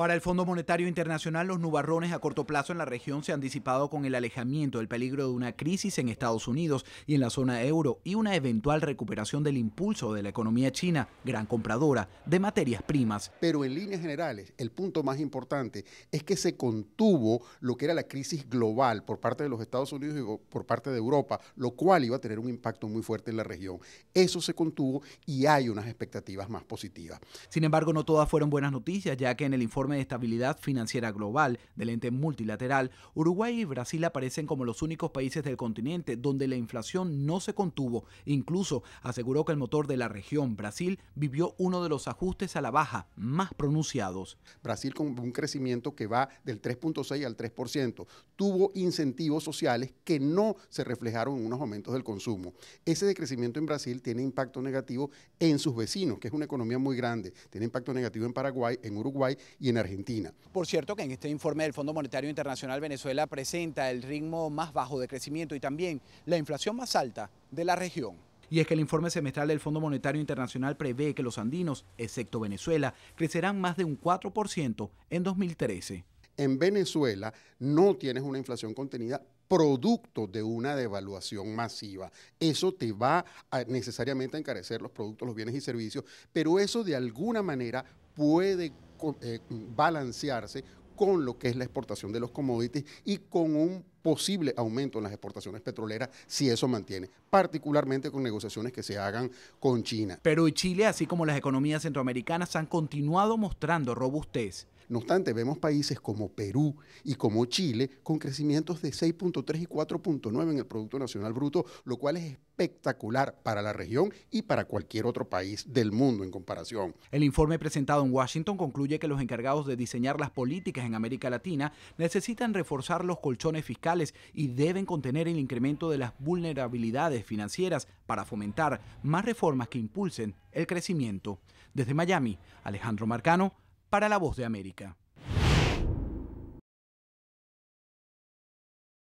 Para el Fondo Monetario Internacional, los nubarrones a corto plazo en la región se han disipado con el alejamiento del peligro de una crisis en Estados Unidos y en la zona euro y una eventual recuperación del impulso de la economía china, gran compradora de materias primas. Pero en líneas generales, el punto más importante es que se contuvo lo que era la crisis global por parte de los Estados Unidos y por parte de Europa, lo cual iba a tener un impacto muy fuerte en la región. Eso se contuvo y hay unas expectativas más positivas. Sin embargo, no todas fueron buenas noticias, ya que en el informe de estabilidad financiera global del ente multilateral, Uruguay y Brasil aparecen como los únicos países del continente donde la inflación no se contuvo. Incluso aseguró que el motor de la región, Brasil, vivió uno de los ajustes a la baja más pronunciados. Brasil con un crecimiento que va del 3.6 al 3%. Tuvo incentivos sociales que no se reflejaron en unos aumentos del consumo. Ese decrecimiento en Brasil tiene impacto negativo en sus vecinos, que es una economía muy grande. Tiene impacto negativo en Paraguay, en Uruguay y en Argentina. Por cierto que en este informe del Fondo Monetario Internacional Venezuela presenta el ritmo más bajo de crecimiento y también la inflación más alta de la región. Y es que el informe semestral del Fondo Monetario Internacional prevé que los andinos, excepto Venezuela, crecerán más de un 4% en 2013. En Venezuela no tienes una inflación contenida producto de una devaluación masiva. Eso te va necesariamente a encarecer los productos, los bienes y servicios, pero eso de alguna manera puede eh, balancearse con lo que es la exportación de los commodities y con un posible aumento en las exportaciones petroleras si eso mantiene, particularmente con negociaciones que se hagan con China. Perú y Chile, así como las economías centroamericanas, han continuado mostrando robustez. No obstante, vemos países como Perú y como Chile con crecimientos de 6.3 y 4.9 en el Producto Nacional Bruto, lo cual es espectacular para la región y para cualquier otro país del mundo en comparación. El informe presentado en Washington concluye que los encargados de diseñar las políticas en América Latina necesitan reforzar los colchones fiscales y deben contener el incremento de las vulnerabilidades financieras para fomentar más reformas que impulsen el crecimiento. Desde Miami, Alejandro Marcano, para La Voz de América.